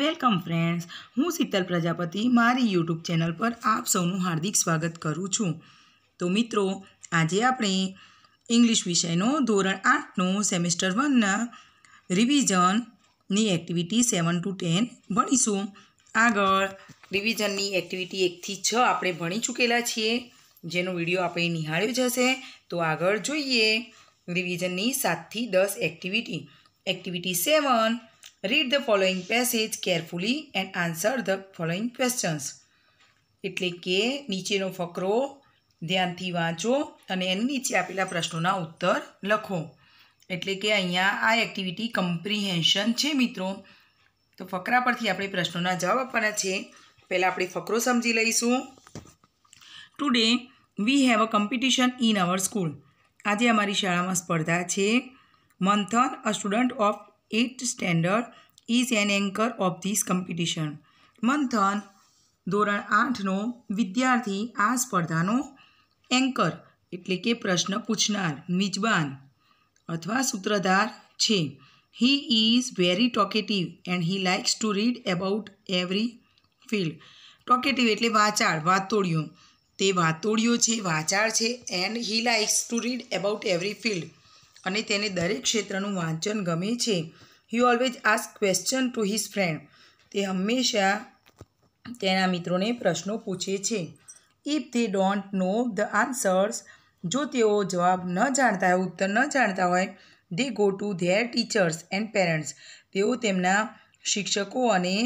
Welcome friends હું શીતલ પ્રજાપતિ મારી YouTube channel પર આપ સૌનું હાર્દિક સ્વાગત કરું છું તો મિત્રો આજે આપણે ઇંગ્લિશ વિષયનો ધોરણ આઠનું સેમેસ્ટર વનના રિવિઝનની એક્ટિવિટી સેવન ટુ ટેન ભણીશું આગળ રિવિઝનની એક્ટિવિટી એકથી છ આપણે ભણી ચૂકેલા છીએ જેનો વિડીયો આપણે નિહાળ્યો જશે તો આગળ જોઈએ રિવિઝનની સાતથી દસ activity activity seven read the following passage carefully and answer the following questions એટલે કે નીચેનો ફકરો ધ્યાનથી વાંચો અને એની નીચે આપેલા પ્રશ્નોના ઉત્તર લખો એટલે કે અહીંયા આ એક્ટિવિટી કમ્પ્રિહેન્શન છે મિત્રો તો ફકરા પરથી આપણે પ્રશ્નોના જવાબ આપવાના છે પહેલાં આપણે ફકરો સમજી લઈશું today we have a competition in our school આજે અમારી શાળામાં સ્પર્ધા છે Manthan a student of eighth standard is an anchor of this competition. મંથન ધોરણ આઠનો વિદ્યાર્થી આ સ્પર્ધાનો એન્કર એટલે કે પ્રશ્ન પૂછનાર મિજબાન અથવા સૂત્રધાર છે he is very talkative and he likes to read about every field talkative એટલે વાચાળ વાતોડિયો તે વાતોડિયો છે વાચાળ છે and he likes to read about every field અને તેને દરેક ક્ષેત્રનું વાંચન ગમે છે he always ask question to his friend તે હંમેશા તેના મિત્રોને પ્રશ્નો પૂછે છે if they don't know the answers જો તેઓ જવાબ ન જાણતા હોય ઉત્તર ન જાણતા હોય they go to their teachers and parents તેઓ તેમના શિક્ષકો અને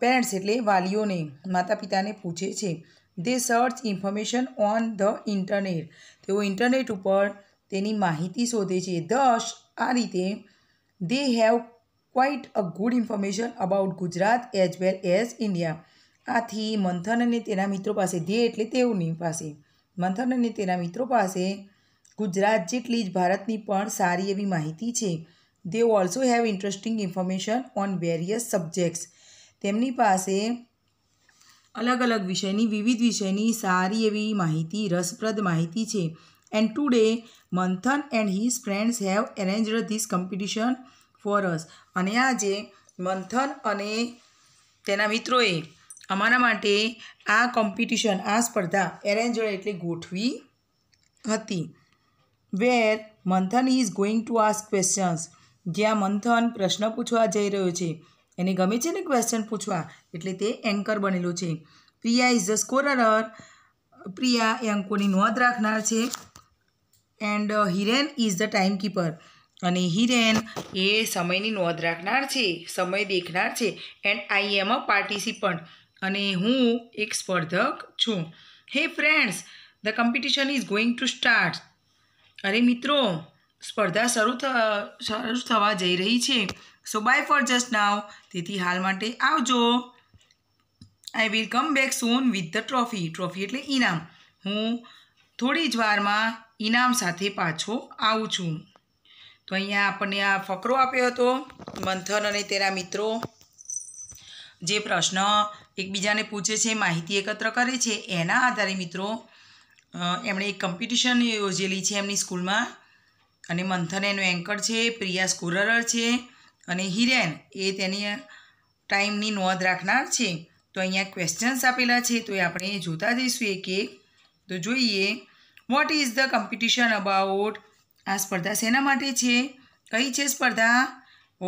પેરેન્ટ્સ એટલે વાલીઓને માતા પિતાને પૂછે છે they search information on the internet તેઓ ઇન્ટરનેટ ઉપર તેની માહિતી શોધે છે દસ આ રીતે they have quite a good information about Gujarat as well as India આથી મંથન અને તેના મિત્રો પાસે ધ્યેય એટલે તેઓની પાસે મંથન અને તેના મિત્રો પાસે ગુજરાત જેટલી જ ભારતની પણ સારી એવી માહિતી છે they also have interesting information on various subjects તેમની પાસે અલગ અલગ વિષયની વિવિધ વિષયની સારી એવી માહિતી રસપ્રદ માહિતી છે And today, Manthan and his friends have arranged this competition for us. અને આજે મંથન અને તેના મિત્રોએ અમારા માટે આ કોમ્પિટિશન આ સ્પર્ધા એરેન્જ એટલે ગોઠવી હતી where Manthan is going to ask questions જ્યાં મંથન પ્રશ્ન પૂછવા જઈ રહ્યો છે એને ગમે છે ને ક્વેશ્ચન પૂછવા એટલે તે એન્કર બનેલો છે Priya is the scorer Priya એ અંકોની નોંધ રાખનાર છે and Hiren is the time keeper અને હિરેન એ સમયની નોંધ રાખનાર છે સમય દેખનાર છે and I M a participant અને હું એક સ્પર્ધક છું hey friends the competition is going to start અરે મિત્રો સ્પર્ધા શરૂ શરૂ થવા જઈ રહી છે so bye for just now તેથી હાલ માટે આવજો I will come back soon with the trophy trophy એટલે ઇનામ હું થોડી જ વારમાં ઈનામ સાથે પાછો આવું છું તો અહીંયા આપણને આ ફકરો આપ્યો હતો મંથન અને તેના મિત્રો જે પ્રશ્ન એકબીજાને પૂછે છે માહિતી એકત્ર કરે છે એના આધારે મિત્રો એમણે એક કોમ્પિટિશન યોજેલી છે એમની સ્કૂલમાં અને મંથન એનું એન્કર છે પ્રિયા સ્કોરર છે અને હિરેન એ તેની ટાઈમની નોંધ રાખનાર છે તો અહીંયા ક્વેશ્ચન્સ આપેલા છે તો એ આપણે જોતા જઈશું એક એક તો જોઈએ what is the competition about આ સ્પર્ધા શેના માટે છે કઈ છે સ્પર્ધા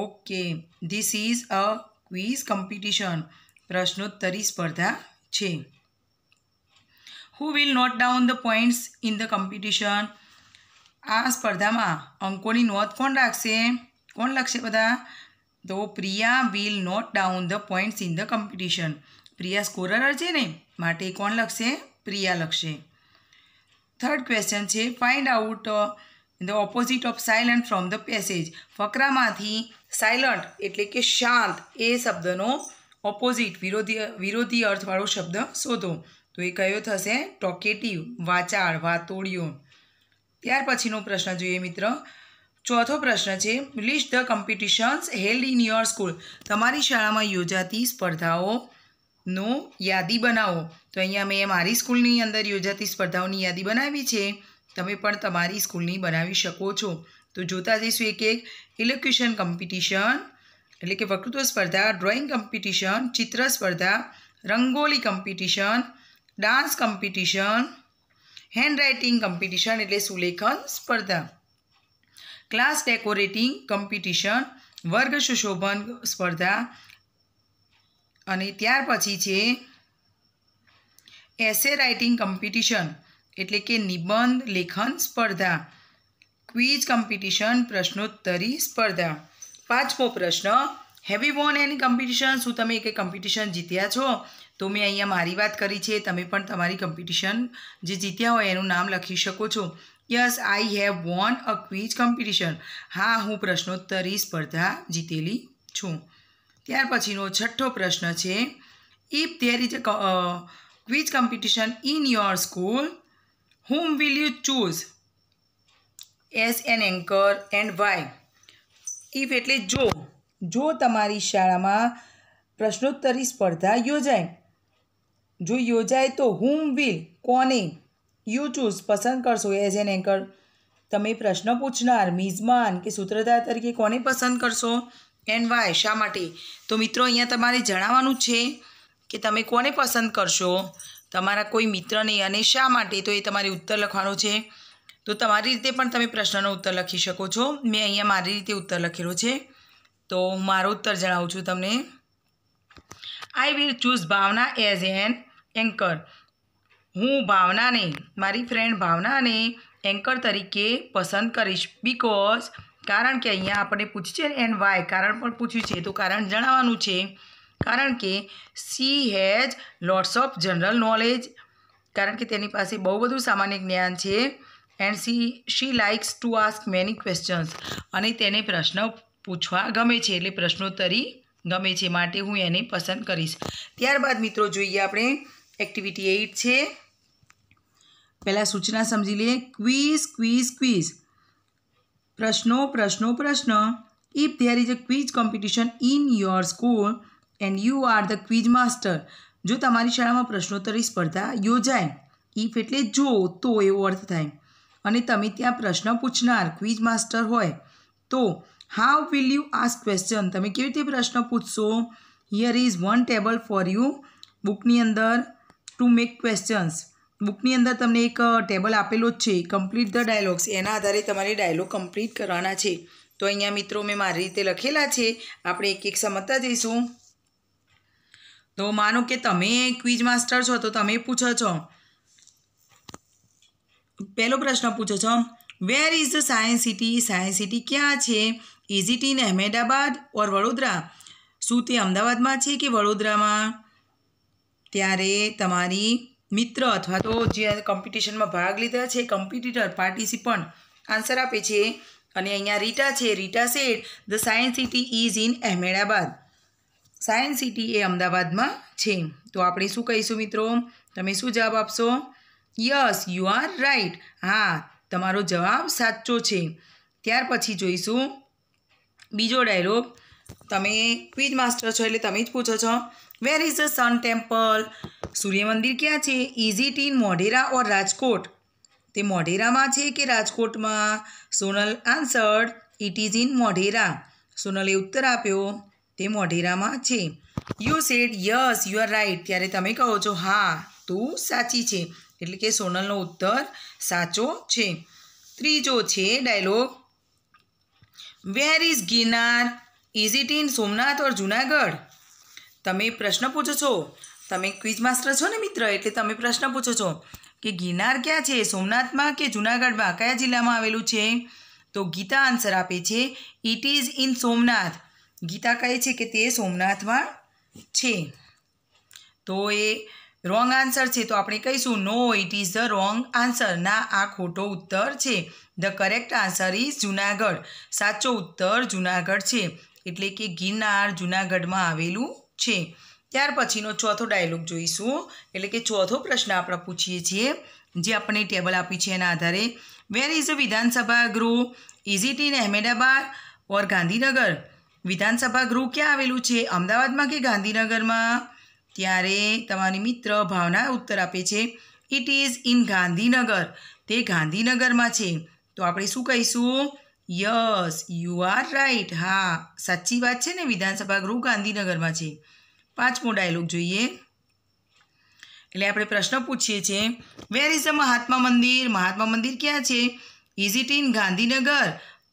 okay this is a quiz competition પ્રશ્નોત્તરી સ્પર્ધા છે who will note down the points in the competition આ સ્પર્ધામાં અંકોની નોંધ કોણ રાખશે કોણ લખશે બધા તો Priya will note down the points in the competition Priya scorer છે ને માટે કોણ લખશે પ્રિયા લખશે થર્ડ ક્વેશ્ચન છે find out the opposite of silent from the passage ફકરામાંથી સાયલન્ટ એટલે કે શાંત એ શબ્દનો ઓપોઝિટ વિરોધી વિરોધી અર્થવાળો શબ્દ શોધો તો એ કયો થશે ટોકેટિવ વાચાળ વાતોડિયો ત્યાર પછીનો પ્રશ્ન જોઈએ મિત્ર ચોથો પ્રશ્ન છે list the competitions held in your school તમારી શાળામાં યોજાતી સ્પર્ધાઓ નું યાદી બનાવો તો અહીંયા મેં મારી સ્કૂલની અંદર યોજાતી સ્પર્ધાઓની યાદી બનાવી છે તમે પણ તમારી સ્કૂલની બનાવી શકો છો તો જોતા જઈશું એક એક ઇલેક્ટ્યુશન કોમ્પિટિશન એટલે કે વકૃત્વ સ્પર્ધા ડ્રોઈંગ કોમ્પિટિશન ચિત્ર સ્પર્ધા rangoli competition dance competition handwriting competition એટલે સુલેખન સ્પર્ધા ક્લાસ ડેકોરેટિંગ કોમ્પિટિશન વર્ગ સુશોભન સ્પર્ધા અને ત્યાર પછી છે એસે રાઇટિંગ કોમ્પિટિશન એટલે કે નિબંધ લેખન સ્પર્ધા ક્વિઝ કોમ્પિટિશન પ્રશ્નોત્તરી સ્પર્ધા પાંચમો પ્રશ્ન હેવી વોન એની કોમ્પિટિશન શું તમે એક કોમ્પિટિશન જીત્યા છો તો મેં અહીંયા મારી વાત કરી છે તમે પણ તમારી કોમ્પિટિશન જે જીત્યા હોય એનું નામ લખી શકો છો yes I have won a quiz competition હા હું પ્રશ્નોત્તરી સ્પર્ધા જીતેલી છું ત્યાર પછીનો છઠ્ઠો પ્રશ્ન છે if there is a quiz competition in your school whom will you choose as an anchor and why if એટલે જો જો તમારી શાળામાં પ્રશ્નોત્તરી સ્પર્ધા યોજાય જો યોજાય તો whom વિલ કોને યુ ચૂઝ પસંદ કરશો એઝ એન એન્કર તમે પ્રશ્ન પૂછનાર મિઝમાન કે સૂત્રધાર તરીકે કોને પસંદ કરશો એન્ડ વાય શા માટે તો મિત્રો અહીંયા તમારે જણાવવાનું છે કે તમે કોને પસંદ કરશો તમારા કોઈ મિત્રને અને શા માટે તો એ તમારે ઉત્તર લખવાનો છે તો તમારી રીતે પણ તમે પ્રશ્નનો ઉત્તર લખી શકો છો મેં અહીંયા મારી રીતે ઉત્તર લખેલો છે તો હું મારો ઉત્તર જણાવું છું તમને I will choose Bhavana as an anchor હું ભાવનાને મારી ફ્રેન્ડ ભાવનાને એન્કર તરીકે પસંદ કરીશ બિકોઝ કારણ કે અહીંયા આપણે પૂછ્યું છે એન્ડ વાય કારણ પણ પૂછ્યું છે તો કારણ જણાવવાનું છે કારણ કે she has lots of general knowledge કારણ કે તેની પાસે બહુ બધું સામાન્ય જ્ઞાન છે and she she likes to ask many questions અને તેને પ્રશ્ન પૂછવા ગમે છે એટલે પ્રશ્નોત્તરી ગમે છે માટે હું એને પસંદ કરીશ ત્યારબાદ મિત્રો જોઈએ આપણે એક્ટિવિટી એઇટ છે પહેલાં સૂચના સમજી લઈએ ક્વિઝ ક્વિઝ ક્વિઝ પ્રશ્નો પ્રશ્નો પ્રશ્ન if there is a quiz competition in your school and you are the quiz master જો તમારી શાળામાં પ્રશ્નોત્તરી સ્પર્ધા યોજાય ઇફ એટલે જો તો એવો અર્થ થાય અને તમે ત્યાં પ્રશ્ન પૂછનાર ક્વિઝ માસ્ટર હોય તો how will you ask question તમે કેવી રીતે પ્રશ્ન પૂછશો here is one table for you બુકની અંદર ટુ મેક ક્વેશ્ચન્સ બુકની અંદર તમને એક ટેબલ આપેલો જ છે કમ્પ્લીટ ધ ડાયલોગ્સ એના આધારે તમારે ડાયલોગ કમ્પ્લીટ કરવાના છે તો અહીંયા મિત્રો મેં મારી રીતે લખેલા છે આપણે એક એક સમજતા જઈશું તો માનો કે તમે ક્વિઝ માસ્ટર છો તો તમે પૂછો છો પહેલો પ્રશ્ન પૂછો છો where is the science city science city ક્યાં છે is it in Ahmedabad or Vadodara શું તે અમદાવાદમાં છે કે વડોદરામાં ત્યારે તમારી મિત્ર અથવા તો જે કોમ્પિટિશનમાં ભાગ લીધા છે કોમ્પિટિટર પાર્ટિસિપન્ટ આન્સર આપે છે અને અહીંયા રીટા છે Rita said the science city is in Ahmedabad science city એ અમદાવાદમાં છે તો આપણે શું કહીશું મિત્રો તમે શું જવાબ આપશો યસ યુ આર રાઈટ હા તમારો જવાબ સાચો છે ત્યાર પછી જોઈશું બીજો ડાયલોગ તમે ક્વિઝ માસ્ટર છો એટલે તમે જ પૂછો છો where is the sun temple સૂર્ય મંદિર ક્યાં છે is it in Modhera or Rajkot તે મોઢેરામાં છે કે રાજકોટમાં Sonal answered it is in Modhera સોનલે ઉત્તર આપ્યો તે મોઢેરામાં છે you said yes you are right ત્યારે તમે કહો છો હા તું સાચી છે એટલે કે સોનલનો ઉત્તર સાચો છે ત્રીજો છે dialogue where is Girnar is it in Somnath or Junagadh તમે પ્રશ્ન પૂછો છો તમે ક્વિઝ માસ્ટર છો ને મિત્ર એટલે તમે પ્રશ્ન પૂછો છો કે ગિરનાર ક્યાં છે સોમનાથમાં કે જૂનાગઢમાં કયા જિલ્લામાં આવેલું છે તો ગીતા આન્સર આપે છે it is in Somnath Gita કહે છે કે તે સોમનાથમાં છે તો એ રોંગ આન્સર છે તો આપણે કહીશું no it is the wrong answer ના આ ખોટો ઉત્તર છે the correct answer is Junagadh સાચો ઉત્તર જુનાગઢ છે એટલે કે ગિરનાર જુનાગઢમાં આવેલું છે ત્યાર પછીનો ચોથો ડાયલોગ જોઈશું એટલે કે ચોથો પ્રશ્ન આપણે પૂછીએ છીએ જે આપણને ટેબલ આપી છે એના આધારે વેર ઇઝ વિધાનસભા ગૃહ is it in Ahmedabad or Gandhinagar વિધાનસભા ગૃહ ક્યાં આવેલું છે અમદાવાદમાં કે ગાંધીનગરમાં ત્યારે તમારી મિત્ર ભાવના ઉત્તર આપે છે ઇટ ઇઝ ઇન ગાંધીનગર તે ગાંધીનગરમાં છે તો આપણે શું કહીશું યસ યુ આર રાઈટ હા સાચી વાત છે ને વિધાનસભા ગૃહ ગાંધીનગરમાં છે પાંચમો ડાયલોગ જોઈએ એટલે આપણે પ્રશ્ન પૂછીએ છીએ વેર ઇઝ અ મહાત્મા મંદિર મહાત્મા મંદિર ક્યાં છે is it in Gandhinagar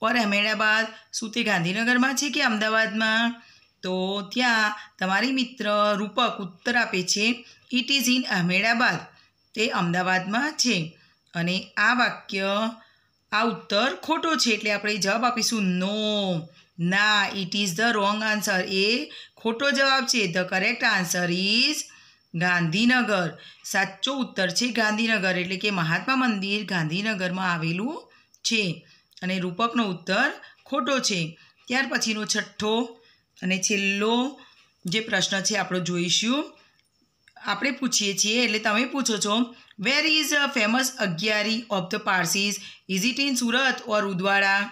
or Ahmedabad શું તે ગાંધીનગરમાં છે કે અમદાવાદમાં તો ત્યાં તમારી મિત્ર રૂપક ઉત્તર આપે છે ઇટ ઇઝ ઇન અહેમદાબાદ તે અમદાવાદમાં છે અને આ વાક્ય આ ઉત્તર ખોટો છે એટલે આપણે જવાબ આપીશું નો ના it is the wrong answer એ ખોટો જવાબ છે the correct answer is Gandhinagar સાચો ઉત્તર છે ગાંધીનગર એટલે કે મહાત્મા મંદિર ગાંધીનગરમાં આવેલું છે અને રૂપકનો ઉત્તર ખોટો છે ત્યાર પછીનો છઠ્ઠો અને છેલ્લો જે પ્રશ્ન છે આપણો જોઈશું આપણે પૂછીએ છીએ એટલે તમે પૂછો છો where is a famous agiary of the Parsis is it in Surat or Udvada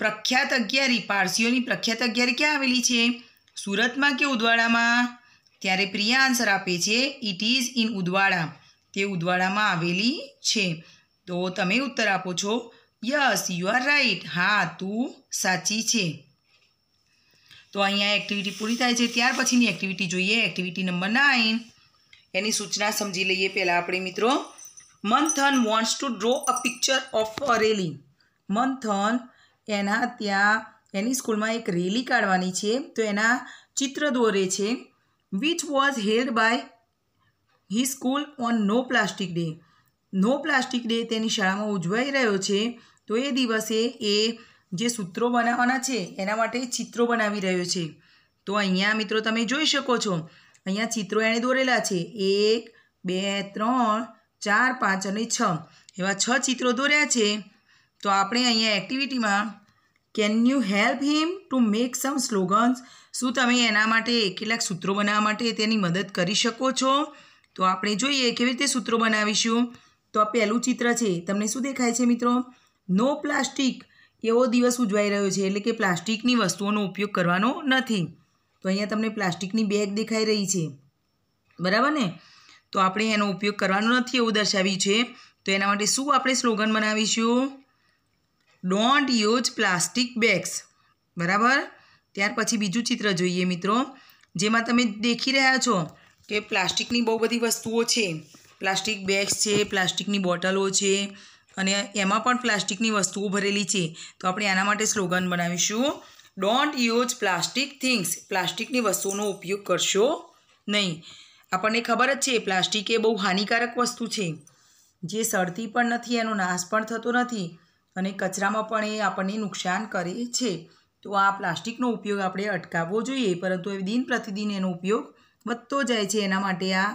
પ્રખ્યાત અગિયારી પારસીઓની પ્રખ્યાત અગિયારી ક્યાં આવેલી છે સુરતમાં કે ઉદવાડામાં ત્યારે પ્રિયા આન્સર આપે છે ઇટ ઇઝ ઇન ઉદવાડા તે ઉદવાડામાં આવેલી છે તો તમે ઉત્તર આપો છો યસ યુ આર રાઈટ હા તું સાચી છે તો અહીંયા એક્ટિવિટી પૂરી થાય છે ત્યાર પછીની એક્ટિવિટી જોઈએ એક્ટિવિટી નંબર નાઇન એની સૂચના સમજી લઈએ પહેલાં આપણે મિત્રો Manthan wants to draw a picture of a rally Manthan એના ત્યાં એની સ્કૂલમાં એક રેલી કાઢવાની છે તો એના ચિત્ર દોરે છે which was held by he school on no plastic day no plastic day તેની શાળામાં ઉજવાઈ રહ્યો છે તો એ દિવસે એ જે સૂત્રો બનાવવાના છે એના માટે ચિત્રો બનાવી રહ્યો છે તો અહીંયા મિત્રો તમે જોઈ શકો છો અહીંયા ચિત્રો એણે દોરેલા છે એક બે ત્રણ ચાર પાંચ અને છ એવા છ ચિત્રો દોર્યા છે તો આપણે અહીંયા એક્ટિવિટીમાં can you help him to make some slogans શું તમે એના માટે કેટલાક સૂત્રો બનાવવા માટે તેની મદદ કરી શકો છો તો આપણે જોઈએ કેવી રીતે સૂત્રો બનાવીશું તો આ પહેલું ચિત્ર છે તમને શું દેખાય છે મિત્રો નો પ્લાસ્ટિક એવો દિવસ ઉજવાઈ રહ્યો છે એટલે કે પ્લાસ્ટિકની વસ્તુઓનો ઉપયોગ કરવાનો નથી તો અહીંયા તમને પ્લાસ્ટિકની બેગ દેખાઈ રહી છે બરાબર ને તો આપણે એનો ઉપયોગ કરવાનો નથી એવું દર્શાવ્યું છે તો એના માટે શું આપણે સ્લોગન બનાવીશું ડોન્ટ યુઝ પ્લાસ્ટિક બેગ્સ બરાબર ત્યાર પછી બીજું ચિત્ર જોઈએ મિત્રો જેમાં તમે દેખી રહ્યા છો કે પ્લાસ્ટિકની બહુ બધી વસ્તુઓ છે પ્લાસ્ટિક બેગ્સ છે પ્લાસ્ટિકની બોટલો છે અને એમાં પણ પ્લાસ્ટિકની વસ્તુઓ ભરેલી છે તો આપણે આના માટે સ્લોગન બનાવીશું ડોન્ટ યુઝ પ્લાસ્ટિક થિંગ્સ પ્લાસ્ટિકની વસ્તુઓનો ઉપયોગ કરશો નહીં આપણને ખબર જ છે પ્લાસ્ટિક એ બહુ હાનિકારક વસ્તુ છે જે સળતી પણ નથી એનો નાશ પણ થતો નથી અને કચરામાં પણ એ આપણને નુકસાન કરે છે તો આ પ્લાસ્ટિકનો ઉપયોગ આપણે અટકાવવો જોઈએ પરંતુ એ દિન પ્રતિદિન એનો ઉપયોગ વધતો જાય છે એના માટે આ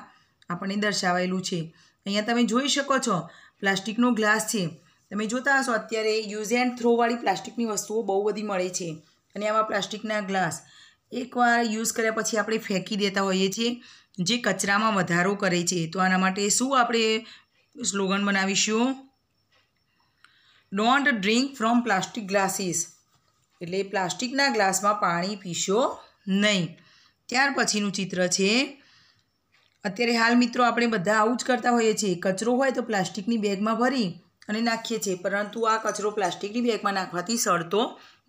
આપણને દર્શાવાયેલું છે અહીંયા તમે જોઈ શકો છો પ્લાસ્ટિકનો ગ્લાસ છે તમે જોતા હશો અત્યારે યુઝ એન્ડ થ્રોવાળી પ્લાસ્ટિકની વસ્તુઓ બહુ બધી મળે છે અને આવા પ્લાસ્ટિકના ગ્લાસ એકવાર યુઝ કર્યા પછી આપણે ફેંકી દેતા હોઈએ છીએ જે કચરામાં વધારો કરે છે તો આના માટે શું આપણે સ્લોગન બનાવીશું don't drink from plastic glasses એટલે પ્લાસ્ટિકના ગ્લાસમાં પાણી પીશો નહીં ત્યાર પછીનું ચિત્ર છે અત્યારે હાલ મિત્રો આપણે બધા આવું જ કરતા હોઈએ છીએ કચરો હોય તો પ્લાસ્ટિકની બેગમાં ભરી અને નાખીએ છીએ પરંતુ આ કચરો પ્લાસ્ટિકની બેગમાં નાખવાથી સડતો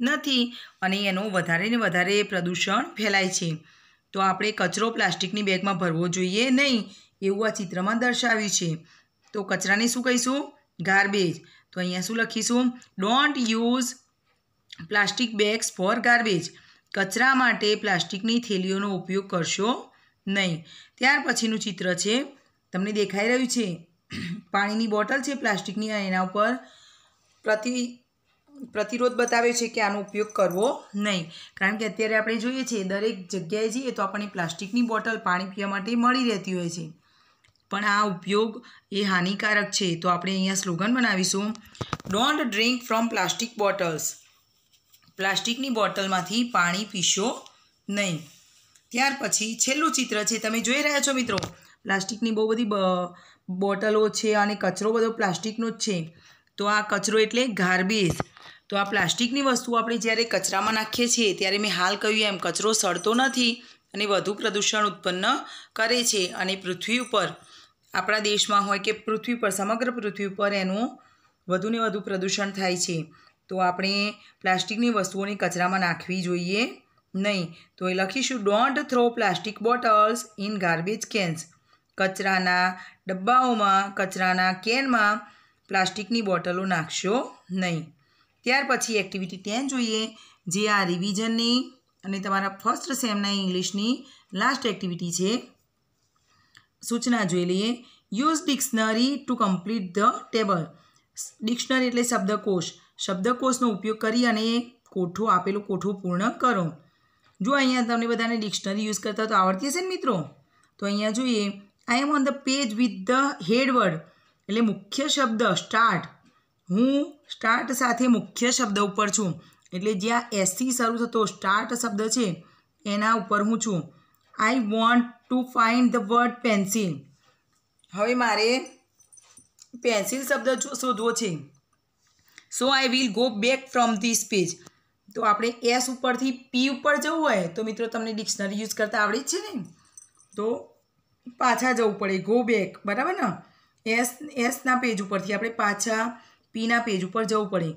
નથી અને એનું વધારે ને વધારે પ્રદૂષણ ફેલાય છે તો આપણે કચરો પ્લાસ્ટિકની બેગમાં ભરવો જોઈએ નહીં એવું આ ચિત્રમાં દર્શાવ્યું છે તો કચરાને શું કહીશું ગાર્બેજ તો અહીંયા શું લખીશું don't use plastic bags for garbage કચરા માટે પ્લાસ્ટિકની થેલીઓનો ઉપયોગ કરશો નહીં ત્યાર પછીનું ચિત્ર છે તમને દેખાઈ રહ્યું છે પાણીની બોટલ છે પ્લાસ્ટિકની એના ઉપર પ્રતિ પ્રતિરોધ બતાવે છે કે આનો ઉપયોગ કરવો નહીં કારણ કે અત્યારે આપણે જોઈએ છીએ દરેક જગ્યાએ જઈએ તો આપણને પ્લાસ્ટિકની બોટલ પાણી પીવા માટે મળી રહેતી હોય છે પણ આ ઉપયોગ એ હાનિકારક છે તો આપણે અહીંયા સ્લોગન બનાવીશું don't drink from plastic bottles પ્લાસ્ટિકની બોટલમાંથી પાણી પીશો નહીં ત્યાર પછી છેલ્લું ચિત્ર છે તમે જોઈ રહ્યા છો મિત્રો પ્લાસ્ટિકની બહુ બધી બોટલો છે અને કચરો બધો પ્લાસ્ટિકનો જ છે તો આ કચરો એટલે ગાર્બેજ તો આ પ્લાસ્ટિકની વસ્તુ આપણે જ્યારે કચરામાં નાખીએ છીએ ત્યારે મેં હાલ કહ્યું એમ કચરો સડતો નથી અને વધુ પ્રદૂષણ ઉત્પન્ન કરે છે અને પૃથ્વી ઉપર આપણા દેશમાં હોય કે પૃથ્વી પર સમગ્ર પૃથ્વી પર એનું વધુને વધુ પ્રદૂષણ થાય છે તો આપણે પ્લાસ્ટિકની વસ્તુઓને કચરામાં નાખવી જોઈએ નહીં તો એ લખીશું don't throw plastic bottles in garbage cans કચરાના ડબ્બાઓમાં કચરાના કેનમાં પ્લાસ્ટિકની બોટલો નાખશો નહીં ત્યાર પછી એક્ટિવિટી ટેન જોઈએ જે આ રિવિઝનની અને તમારા ફર્સ્ટ સેમના ઇંગ્લિશની લાસ્ટ એક્ટિવિટી છે સૂચના જોઈ લઈએ use dictionary to complete the table dictionary એટલે શબ્દકોશ શબ્દકોશનો ઉપયોગ કરી અને કોઠો આપેલું કોઠું પૂર્ણ કરો જો અહીંયા તમને બધાને ડિક્શનરી યુઝ કરતા તો આવડતી હશે ને મિત્રો તો અહીંયા જોઈએ I am on the page with the headword એટલે મુખ્ય શબ્દ સ્ટાર્ટ હું સ્ટાર્ટ સાથે મુખ્ય શબ્દ ઉપર છું એટલે જ્યાં એસથી શરૂ થતો સ્ટાર્ટ શબ્દ છે એના ઉપર હું છું I want to find the word pencil હવે મારે પેન્સિલ શબ્દ જો શોધવો છે so I will go back from this page તો આપણે એસ ઉપરથી પી ઉપર જવું હોય તો મિત્રો તમને ડિક્શનરી યુઝ કરતા આવડે જ છે ને તો પાછા જવું પડે ગો બેક બરાબર ને એસ એસના પેજ ઉપરથી આપણે પાછા પીના પેજ ઉપર જવું પડે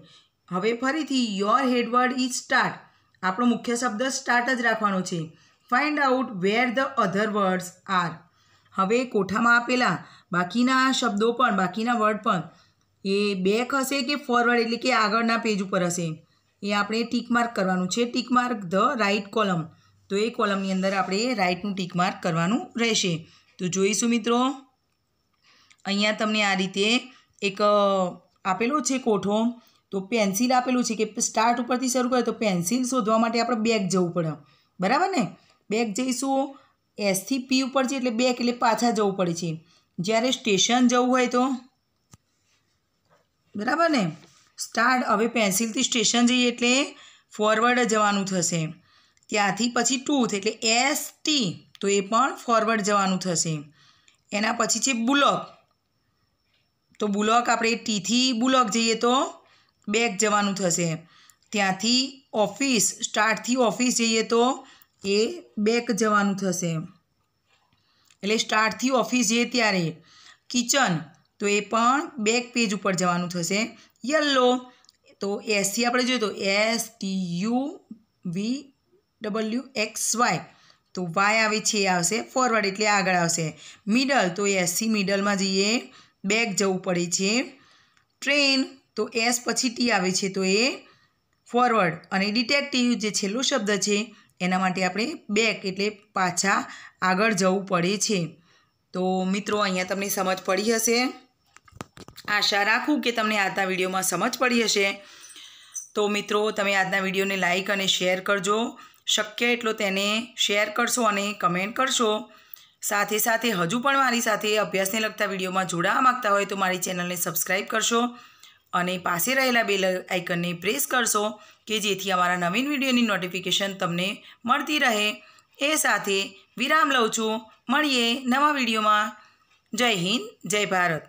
હવે ફરીથી યોર હેડવર્ડ ઇઝ સ્ટાર્ટ આપણો મુખ્ય શબ્દ સ્ટાર્ટ જ રાખવાનો છે find out where the other words are હવે કોઠામાં આપેલા બાકીના શબ્દો પણ બાકીના વર્ડ પણ એ બેક હશે કે ફોરવર્ડ એટલે કે આગળના પેજ ઉપર હશે એ આપણે ટીક માર્ક કરવાનું છે tick mark the right column તો એ કોલમની અંદર આપણે રાઇટનું ટીક માર્ક કરવાનું રહેશે તો જોઈશું મિત્રો અહીંયા તમને આ રીતે એક આપેલો છે કોઠો તો પેન્સિલ આપેલું છે કે સ્ટાર્ટ ઉપરથી શરૂ કરે તો પેન્સિલ શોધવા માટે આપણે બેગ જવું પડે બરાબર ને બેક જઈશું એસથી પી ઉપર છે એટલે બેક એટલે પાછા જવું પડે છે જ્યારે સ્ટેશન જવું હોય તો બરાબર ને સ્ટાર્ટ હવે પેન્સિલથી સ્ટેશન જઈએ એટલે ફોરવર્ડ જવાનું થશે ત્યાંથી પછી ટૂથ એટલે એસ ટી તો એ પણ ફોરવર્ડ જવાનું થશે એના પછી છે બુલોક તો બુલોક આપણે ટીથી બુલોક જઈએ તો બેક જવાનું થશે ત્યાંથી ઓફિસ સ્ટાર્ટથી ઓફિસ જઈએ તો એ બેક જવાનું થશે એટલે સ્ટાર્ટથી ઓફિસ જઈએ ત્યારે કિચન તો એ પણ બેક પેજ ઉપર જવાનું થશે યલો તો એસથી આપણે જોઈએ તો S T U V W X Y તો વાય આવે છે એ આવશે ફોરવર્ડ એટલે આગળ આવશે મિડલ તો એસસી મિડલમાં જઈએ બેક જવું પડે છે ટ્રેન તો એસ પછી ટી આવે છે તો એ ફોરવર્ડ અને ડિટેક્ટિવ જે છેલ્લો શબ્દ છે એના માટે આપણે બેક એટલે પાછા આગળ જવું પડે છે તો મિત્રો અહીંયા તમને સમજ પડી હશે આશા રાખું કે તમને આજના વિડીયોમાં સમજ પડી હશે તો મિત્રો તમે આજના વિડીયોને લાઇક અને શેર કરજો શક્ય એટલો તેને શેર કરશો અને કમેન્ટ કરશો સાથે સાથે હજુ પણ મારી સાથે અભ્યાસને લગતા વિડીયોમાં જોડાવા માગતા હોય તો મારી ચેનલને સબસ્ક્રાઈબ કરશો અને પાસે રહેલા બેલ આઇકનને પ્રેસ કરશો કે જેથી અમારા નવીન વિડીયોની નોટિફિકેશન તમને મળતી રહે એ સાથે વિરામ લઉં છું મળીએ નવા વિડીયોમાં જય હિન્દ જય ભારત